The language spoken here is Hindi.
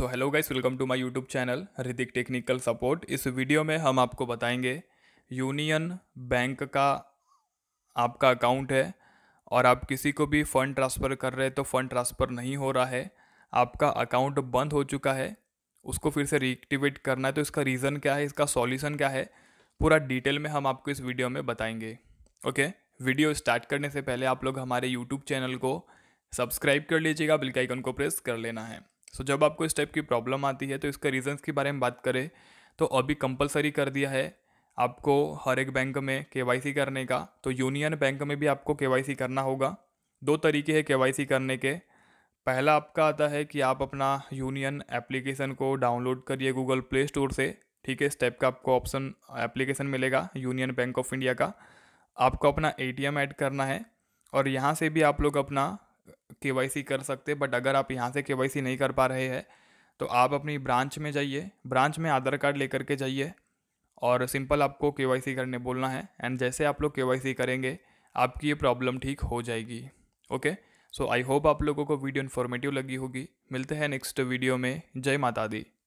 so hello guys welcome to my YouTube channel Ritik technical support इस वीडियो में हम आपको बताएंगे यूनियन बैंक का आपका अकाउंट है और आप किसी को भी फ़ंड ट्रांसफ़र कर रहे हैं तो फ़ंड ट्रांसफ़र नहीं हो रहा है आपका अकाउंट बंद हो चुका है उसको फिर से रिएक्टिवेट करना है तो इसका रीज़न क्या है इसका सॉल्यूशन क्या है पूरा डिटेल में हम आपको इस वीडियो में बताएंगे ओके वीडियो स्टार्ट करने से पहले आप लोग हमारे यूट्यूब चैनल को सब्सक्राइब कर लीजिएगा बिल्कुल आइकन को प्रेस कर लेना है सो जब आपको इस टाइप की प्रॉब्लम आती है तो इसके रीजंस के बारे में बात करें तो अभी कंपलसरी कर दिया है आपको हर एक बैंक में के करने का तो यूनियन बैंक में भी आपको के करना होगा दो तरीके हैं के करने के पहला आपका आता है कि आप अपना यूनियन एप्लीकेशन को डाउनलोड करिए गूगल प्ले स्टोर से ठीक है स्टेप का आपको ऑप्शन एप्लीकेशन मिलेगा यूनियन बैंक ऑफ इंडिया का आपको अपना ए ऐड करना है और यहाँ से भी आप लोग अपना के कर सकते बट अगर आप यहाँ से के नहीं कर पा रहे हैं तो आप अपनी ब्रांच में जाइए ब्रांच में आधार कार्ड लेकर के जाइए और सिंपल आपको के करने बोलना है एंड जैसे आप लोग के करेंगे आपकी ये प्रॉब्लम ठीक हो जाएगी ओके सो आई होप आप लोगों को वीडियो इन्फॉर्मेटिव लगी होगी मिलते हैं नेक्स्ट वीडियो में जय माता दी